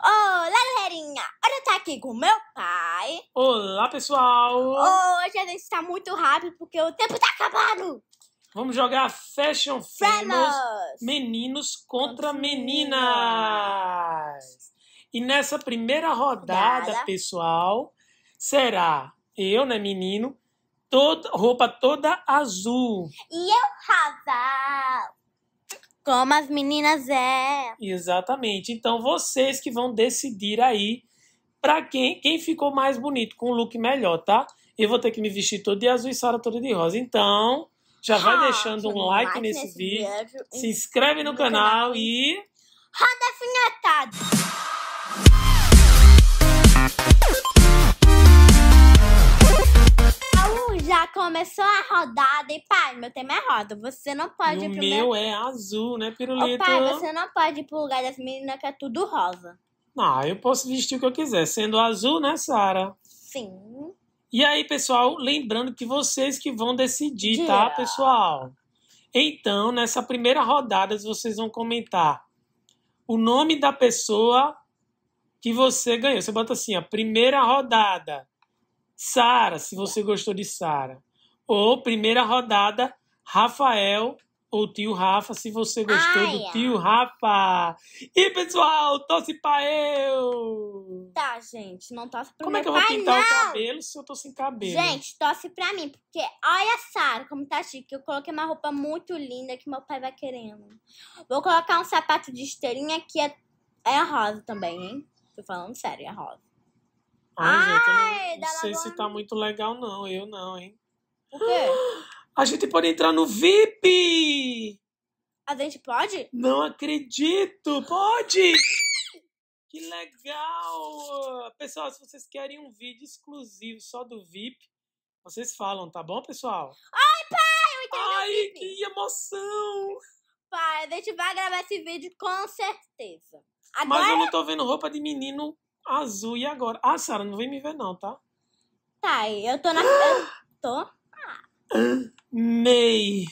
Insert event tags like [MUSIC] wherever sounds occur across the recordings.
Olá, galerinha! Olha, eu tô aqui com meu pai. Olá, pessoal! Hoje a gente está muito rápido porque o tempo tá acabado. Vamos jogar Fashion Famous Meninos contra Meninas. E nessa primeira rodada, Dada. pessoal, será eu, né, menino, toda, roupa toda azul. E eu, razão. Como as meninas é. Exatamente. Então vocês que vão decidir aí para quem quem ficou mais bonito, com o um look melhor, tá? Eu vou ter que me vestir todo de azul e Sara toda de rosa. Então, já vai ah, deixando um like, nesse, nesse vídeo, vídeo, se inscreve no, no então canal, canal, e roda alfinetada. já começou a rodada e pai, meu tema é roda. Você não pode O ir pro meu lugar... é azul, né, pirulito? Ô, pai, você não pode ir pro lugar das meninas que é tudo rosa. Ah, eu posso vestir o que eu quiser, sendo azul, né, Sara? Sim. E aí, pessoal, lembrando que vocês que vão decidir, tá, Dia. tá, pessoal? Então, nessa primeira rodada, vocês vão comentar o nome da pessoa que você ganhou. Você bota assim, a primeira rodada. Sara, se você gostou de Sara. Ou primeira rodada, Rafael ou tio Rafa, se você gostou do tio Rafa. E pessoal, torce pra eu! Tá, gente, não torce pra Como é que eu vou pintar não. o cabelo se eu tô sem cabelo? Gente, torce pra mim, porque olha, Sara, como tá chique. Eu coloquei uma roupa muito linda que meu pai vai querendo. Vou colocar um sapato de esteirinha que é, é rosa também, hein? Tô falando sério, é rosa. Ai, gente, eu não, não sei se tá muito legal, não. Eu não, hein? Por quê? [GASPS] A gente pode entrar no VIP! A gente pode? Não acredito! Pode! Que legal! Pessoal, se vocês querem um vídeo exclusivo só do VIP, vocês falam, tá bom, pessoal? Ai, pai! Eu Ai, VIP. que emoção! Pai, a gente vai gravar esse vídeo com certeza. Agora... Mas eu não tô vendo roupa de menino Azul, e agora? Ah, Sara, não vem me ver, não, tá? Tá, eu tô na. eu tô? May!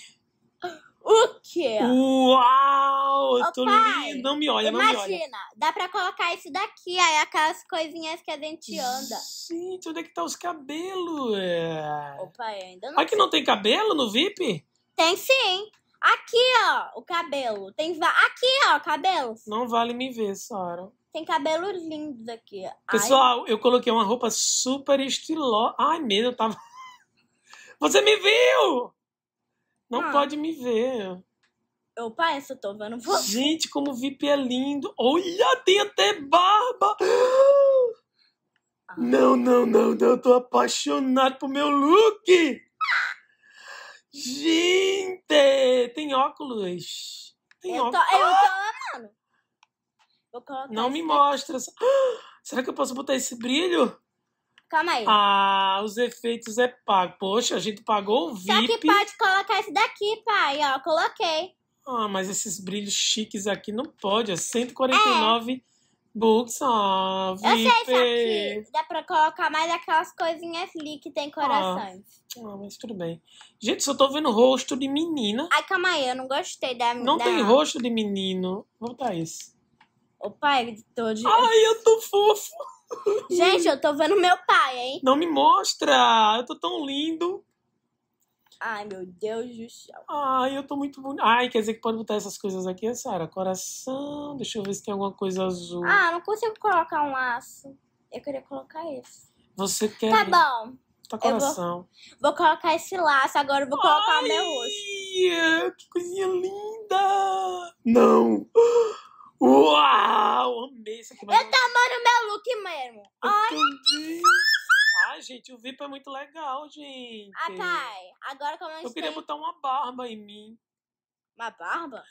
O quê? Uau! tô pai, lindo. Não me olha, não me olha. Imagina, dá pra colocar isso daqui, aí aquelas coisinhas que a gente anda. Gente, onde é que tá os cabelos? É. Opa, eu ainda não. Aqui não tem cabelo no VIP? Tem sim. Aqui, ó, o cabelo. Tem va- Aqui, ó, cabelos. Não vale me ver, Sara. Tem cabelos lindos aqui. Pessoal, Ai. eu coloquei uma roupa super estilosa. Ai, mesmo, eu tava. [LAUGHS] Você me viu! Não ah. pode me ver. Opa, essa eu tô vendo você. Gente, como o VIP é lindo. Olha, tem até barba. Ah. Não, não, não, não. Eu tô apaixonado por meu look. Gente, tem óculos. Tem eu, óculos. Tô, eu tô amando. Não me mostra. [GASPS] Será que eu posso botar esse brilho? Calma aí. Ah, os efeitos é pago. Poxa, a gente pagou o VIP. Só que pode colocar esse daqui, pai. Ó, coloquei. Ah, mas esses brilhos chiques aqui não pode. É 149 é. books. Ah, VIP. Eu sei, só que dá pra colocar mais aquelas coisinhas ali que tem corações. Ah, ah mas tudo bem. Gente, só tô vendo rosto de menina. Ai, calma aí. Eu não gostei da Não da... tem rosto de menino. Vou botar esse. O pai editor de. Ai, eu tô fofo! Gente, eu tô vendo meu pai, hein? Não me mostra! Eu tô tão lindo! Ai, meu Deus do céu. Ai, eu tô muito bonito. Ai, quer dizer que pode botar essas coisas aqui, Sara? Coração. Deixa eu ver se tem alguma coisa azul. Ah, não consigo colocar um laço. Eu queria colocar esse. Você quer. Tá bom. Tá coração. Vou, vou, colocar esse laço, agora eu vou colocar Ai, o meu rosto. Que coisinha linda! Não! Uau! Amei isso aqui. Eu tô amando meu look mesmo. Ai. que Ai, gente, o VIP é muito legal, gente. Ah, pai, agora como eu Eu queria botar uma barba em mim. Uma barba?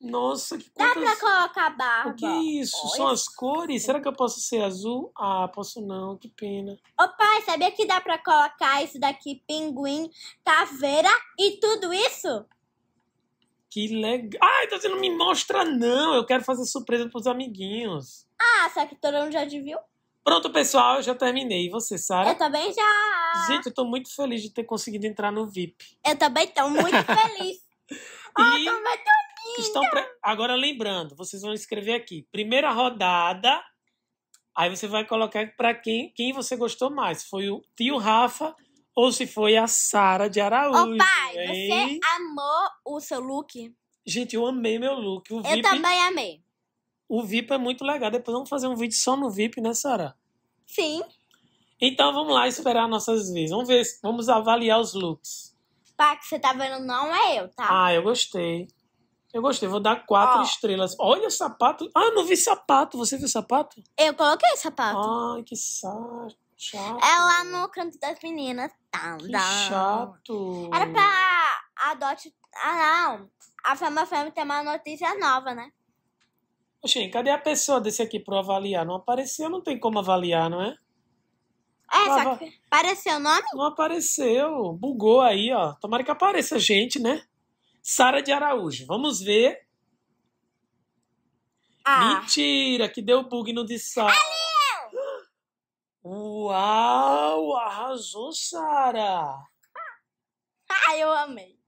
Nossa, que coisa. Quantas... Dá pra colocar barba. O que é isso? São as cores? Será que eu posso ser azul? Ah, posso não, que pena. Ô pai, sabia que dá pra colocar isso daqui, pinguim, caveira e tudo isso? Que legal. Ai, então você não me mostra, não. Eu quero fazer surpresa pros amiguinhos. Ah, será que todo mundo já adivinhou? Pronto, pessoal, eu já terminei. E você, Sara? Eu também já. Gente, eu tô muito feliz de ter conseguido entrar no VIP. Eu também tô muito [LAUGHS] feliz. oh, também tô linda. Estão pre... Agora, lembrando, vocês vão escrever aqui. Primeira rodada. Aí você vai colocar para quem, quem você gostou mais. Foi o tio Rafa ou se foi a Sara de Araújo. Ô, pai, hein? você amou o seu look? Gente, eu amei meu look. O VIP, eu também amei. O VIP é muito legal. Depois vamos fazer um vídeo só no VIP, né, Sara? Sim. Então vamos lá esperar nossas vezes. Vamos ver, vamos avaliar os looks. Pai, que você tá vendo não é eu, tá? Ah, eu gostei. Eu gostei, vou dar quatro estrelas. Olha o sapato. Ah, não vi sapato. Você viu sapato? Eu coloquei sapato. Ai, que saco. Chato. É lá no canto das meninas. Tá, que tá. chato. Era pra a Dot. Ah, não. A Fama Fama tem uma notícia nova, né? Oxente, cadê a pessoa desse aqui pra avaliar? Não apareceu, não tem como avaliar, não é? É, só que apareceu o nome? Não apareceu. Bugou aí, ó. Tomara que apareça gente, né? Sara de Araújo. Vamos ver. Ah. Mentira, que deu bug no de Sara. Uau! Arrasou, Sara! Ah, [LAUGHS] eu amei!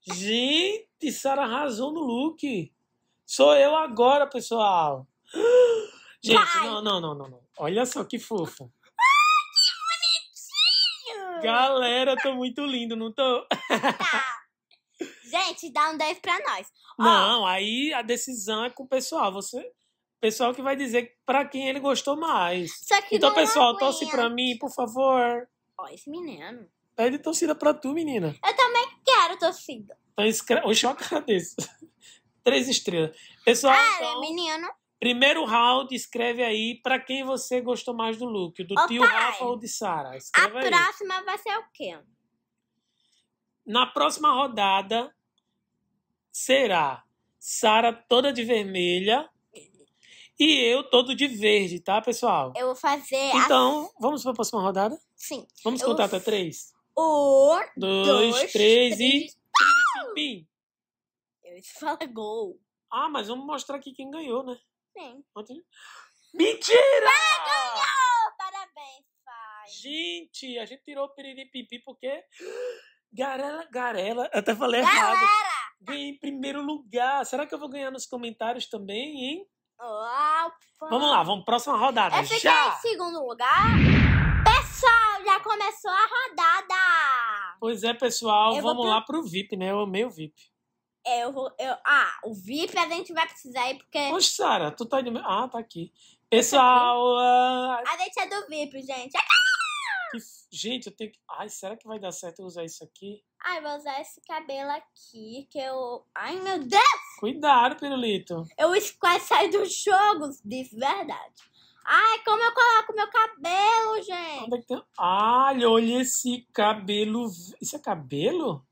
Gente, Sara arrasou no look! Sou eu agora, pessoal! [GASPS] Gente, não, não, não, não. Olha só que fofo! que bonitinho! Galera, tô muito lindo, não tô? [LAUGHS] Tá. Gente, dá um 10 pra nós. Não, Ó, aí a decisão é com o pessoal. Você, pessoal que vai dizer para quem ele gostou mais. então, é pessoal, torce para mim, por favor. Ó, esse menino. Pede torcida para tu, menina. Eu também quero torcida. Então, escreve. [LAUGHS] Oxe, eu agradeço. Três estrelas. Pessoal. Ah, então, menino. Primeiro round, escreve aí para quem você gostou mais do look, do tio Rafa ou de Sara. A aí. próxima vai ser o quê? Na próxima rodada será Sara toda de vermelha, e eu todo de verde, tá, pessoal? Eu vou fazer. Então, a... vamos para a próxima rodada? Sim. Vamos contar até três? Um, dois, dois três, três, e. Eu ia falar gol. Ah, mas vamos mostrar aqui quem ganhou, né? Sim. Mentira! Ah, ganhou! Parabéns, pai. Gente, a gente tirou o piriripipi porque. [GASPS] Garela, Garela, até falei Galera! errado. Ganhei em primeiro lugar. Será que eu vou ganhar nos comentários também, hein? Opa. Vamos lá, vamos próxima rodada. Eu fiquei já. em segundo lugar. Pessoal, já começou a rodada. Pois é, pessoal, eu vamos pro... lá pro VIP, né? Eu amei o VIP. Eu vou. Eu... Ah, o VIP a gente vai precisar ir porque. Poxa, Sara, tu tá indo. Ah, tá aqui. Pessoal. Tá aqui. Uh... A gente é do VIP, gente. Acabou! É e, gente, eu tenho que. Ai, será que vai dar certo eu usar isso aqui? Ai, vou usar esse cabelo aqui, que eu. Ai, meu Deus! Cuidado, pirulito. Eu quase saí dos jogos, disse verdade. Ai, como eu coloco meu cabelo, gente? Onde é que tem? Ai, olha esse cabelo. Isso é cabelo?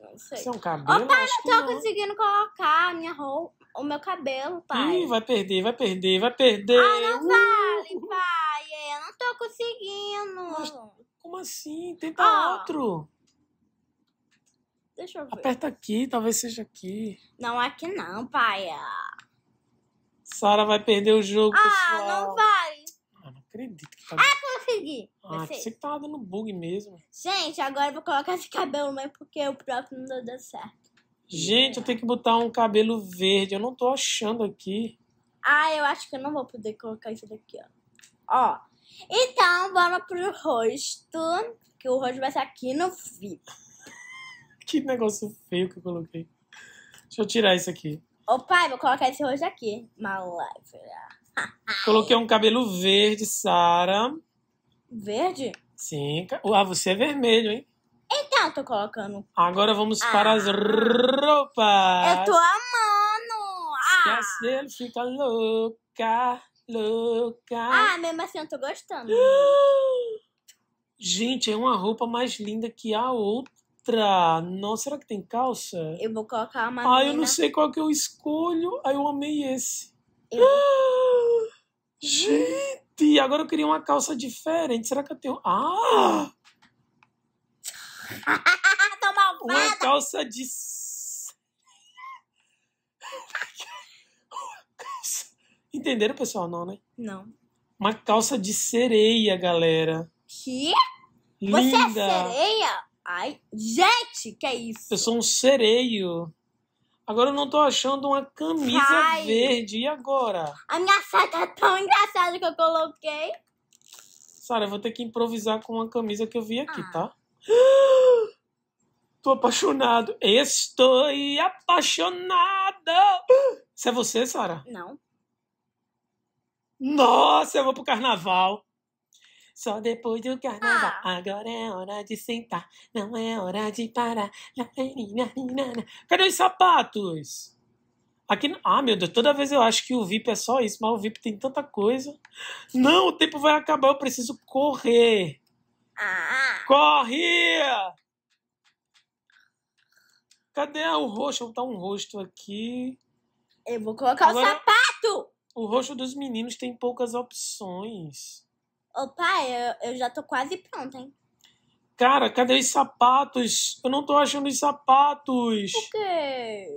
Não sei. Isso é um cabelo? Ô, pai, Acho não tô conseguindo colocar a minha roupa, o meu cabelo, pai. Ih, vai perder, vai perder, vai perder. Ah, não uh! vale, pai conseguindo. Mas, como assim? Tenta outro. Deixa eu ver. Aperta aqui, talvez seja aqui. Não, aqui não, pai. Sara vai perder o jogo, ah, pessoal. Ah, não vai. Ah, não acredito que tá... Ah, consegui. Ah, você. você que tava dando bug mesmo. Gente, agora eu vou colocar esse cabelo, mas porque o próprio não deu certo. Gente, eu tenho que botar um cabelo verde. Eu não tô achando aqui. Ah, eu acho que eu não vou poder colocar isso daqui, ó. Ó, então, bora pro rosto, que o rosto vai ser aqui no vídeo. [LAUGHS] que negócio feio que eu coloquei. Deixa eu tirar isso aqui. Ô pai, vou colocar esse rosto aqui. Malévola. [LAUGHS] Coloquei um cabelo verde, Sara. Verde? Sim. Ah, você é vermelho, hein? Então, tô colocando. Agora vamos ah. para as roupas. Eu tô amando. Ah. Se a fica louca louca. Ah, mesmo assim eu tô gostando. Gente, é uma roupa mais linda que a outra. Nossa, será que tem calça? Eu vou colocar uma. Ah, menina. eu não sei qual que eu escolho. Aí ah, eu amei esse. Eu... [GASPS] gente, agora eu queria uma calça diferente. Será que eu tenho. Ah! [LAUGHS] Tô Uma calça de Entenderam, pessoal? Não, né? Não. Uma calça de sereia, galera. Que? Linda. Você é sereia? Ai, gente, que é isso? Eu sou um sereio. Agora eu não tô achando uma camisa Ai. verde. E agora? A minha saia tá é tão engraçada que eu coloquei. Sara, eu vou ter que improvisar com uma camisa que eu vi aqui, ah. tá? [GASPS] Tô apaixonado. Estou apaixonada. Isso é você, Sara? Não. Nossa, eu vou pro carnaval. Só depois do carnaval. Ah. Agora é hora de sentar. Não é hora de parar. É Cadê os sapatos? Aqui, ah, meu Deus, toda vez eu acho que o VIP é só isso, mas o VIP tem tanta coisa. Não, o tempo vai acabar, eu preciso correr. Ah. Corre! Cadê o rosto? Vou tá botar um rosto aqui. Eu vou colocar Agora... o sapato! O rosto dos meninos tem poucas opções. Opa, eu, eu já tô quase pronta, hein? Cara, cadê os sapatos? Eu não tô achando os sapatos. O quê?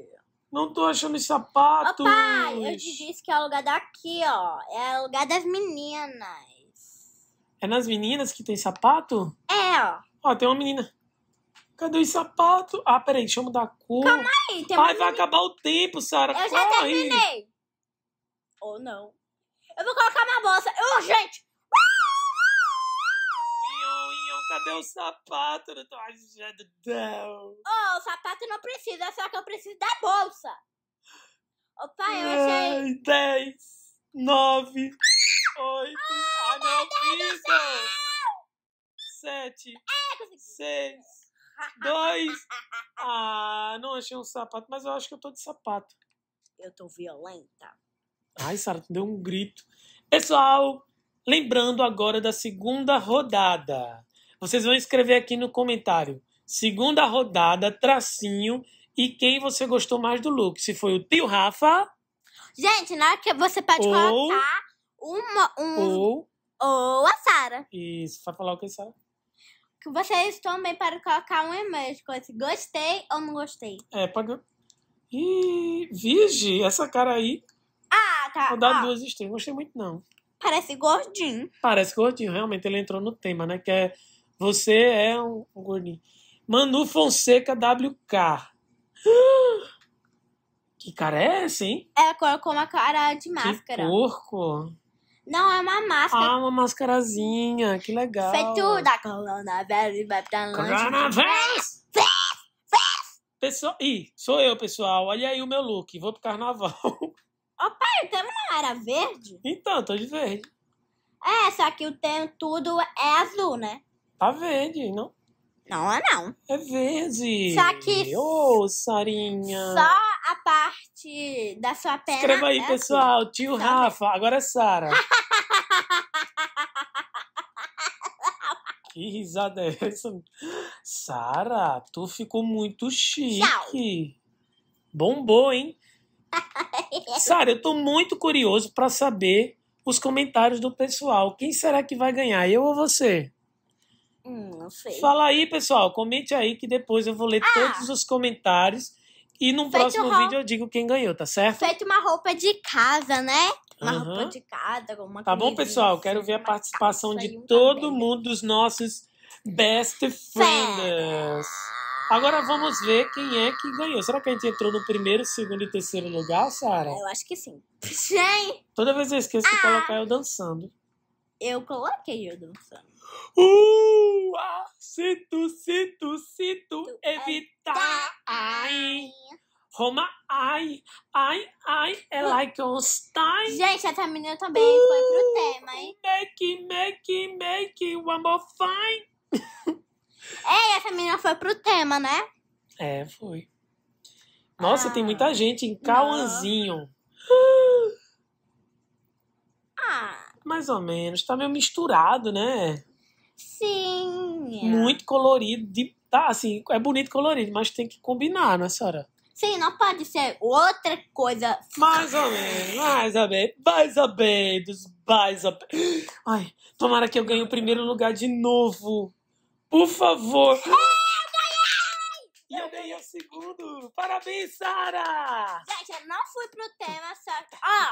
Não tô achando os sapatos. Opa, eu te disse que é o lugar daqui, ó. É o lugar das meninas. É nas meninas que tem sapato? É, ó. Ó, tem uma menina. Cadê os sapatos? Ah, peraí, deixa eu mudar a cor. Calma aí, tem Ai, vai acabar o tempo, Sara. Eu Corre. já terminei. Ou não. Eu vou colocar uma bolsa. Urgente! Cadê o sapato? Eu não tô achando, não. Oh, o sapato não precisa, só que eu preciso da bolsa. Ô, pai, eu achei... 10, 9, 8... ai meu Deus! 7, 6, 2... Ah, não achei um sapato, mas eu acho que eu tô de sapato. Eu tô violenta. Ai, Sara, deu um grito. Pessoal, lembrando agora da segunda rodada. Vocês vão escrever aqui no comentário. Segunda rodada, tracinho. E quem você gostou mais do look? Se foi o tio Rafa. Gente, na hora que você pode ou, colocar uma. Um, ou. Ou a Sara. Isso, vai falar o que, Sara? Que vocês também podem colocar um emoji com esse gostei ou não gostei. É, pode. Ih, Vigi, essa cara aí tá. Vou dar ah. duas estrelas. Gostei muito, não. Parece gordinho. Parece gordinho, realmente. Ele entrou no tema, né? Que é Você é um, gordinho. Manu Fonseca WK. [GASPS] Que cara é essa, hein? é colocou uma cara de máscara. Que porco. Não, é uma máscara. Ah, uma mascarazinha. Que legal. Feito da coronavírus. Vai pra coronavírus! Pessoal, ih, sou eu, pessoal. Olha aí o meu look. Vou pro carnaval. [LAUGHS] Ô pai, o tema não era verde? Então, tô de verde. É, só que o tema tudo é azul, né? Tá verde, não? Não é não. É verde. Só que... Ô, Sarinha. Só a parte da sua perna Escreva aí, é pessoal. Azul. Tio Rafa, agora é Sara. [LAUGHS] que risada é essa? Sara, tu ficou muito chique. Tchau. Bombou, hein? [LAUGHS] Sara, eu tô muito curioso para saber os comentários do pessoal. Quem será que vai ganhar, eu ou você? Hum, não sei. Fala aí, pessoal. Comente aí que depois eu vou ler ah. todos os comentários. E no próximo roupa... vídeo eu digo quem ganhou, tá certo? Feito uma roupa de casa, né? Uma uhum. roupa de casa, alguma Tá bom, pessoal? Assim, Quero ver a participação de todo mundo dos nossos best friends. Agora vamos ver quem é que ganhou. Será que a gente entrou no primeiro, segundo e terceiro lugar, Sara? É, eu acho que sim. Sim! [LAUGHS] Toda vez eu esqueço de ah. colocar eu dançando. Eu coloquei eu dançando. Uh! Ah, sinto, sinto, sinto, tu evitar. Ai. Roma, ai, ai, ai, é hum. like on time. Gente, essa menina também uh. foi pro uh, tema, hein? Make, make, make, one more fine. [LAUGHS] É, essa menina foi pro tema, né? É, foi. Nossa, ah, tem muita ah, gente em Cauãzinho. Ah. Mais ou menos. Tá meio misturado, né? Sim. É. Muito colorido. De, tá, assim, é bonito colorido, mas tem que combinar, não é, senhora? Sim, não pode ser outra coisa. Mais ou menos, mais ou menos, mais ou menos, mais ou menos. Ai, tomara que eu ganhe o primeiro lugar de novo. Por favor. E eu ganhei o segundo! Parabéns, Sara! Gente, eu não fui pro tema, só que. Ó,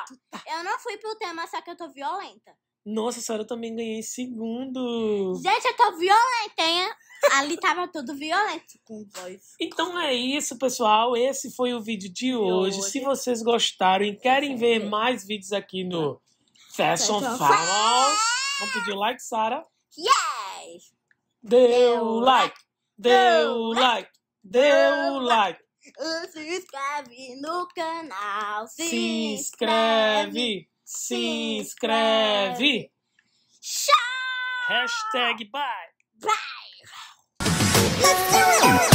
oh, eu não fui pro tema, só que eu tô violenta. Nossa, Sara, eu também ganhei em segundo. Gente, eu tô violenta, hein? Ali tava tudo violento com voz. Então é isso, pessoal. Esse foi o vídeo de, hoje. Se vocês gostaram e querem ver mais vídeos aqui no Fashion Fala, vamos pedir o like, Sara. Yeah! Deu like, deu like, deu like. [LAUGHS] Uh, se inscreve no canal. Se inscreve, se inscreve. Tchau! Hashtag bye. Bye.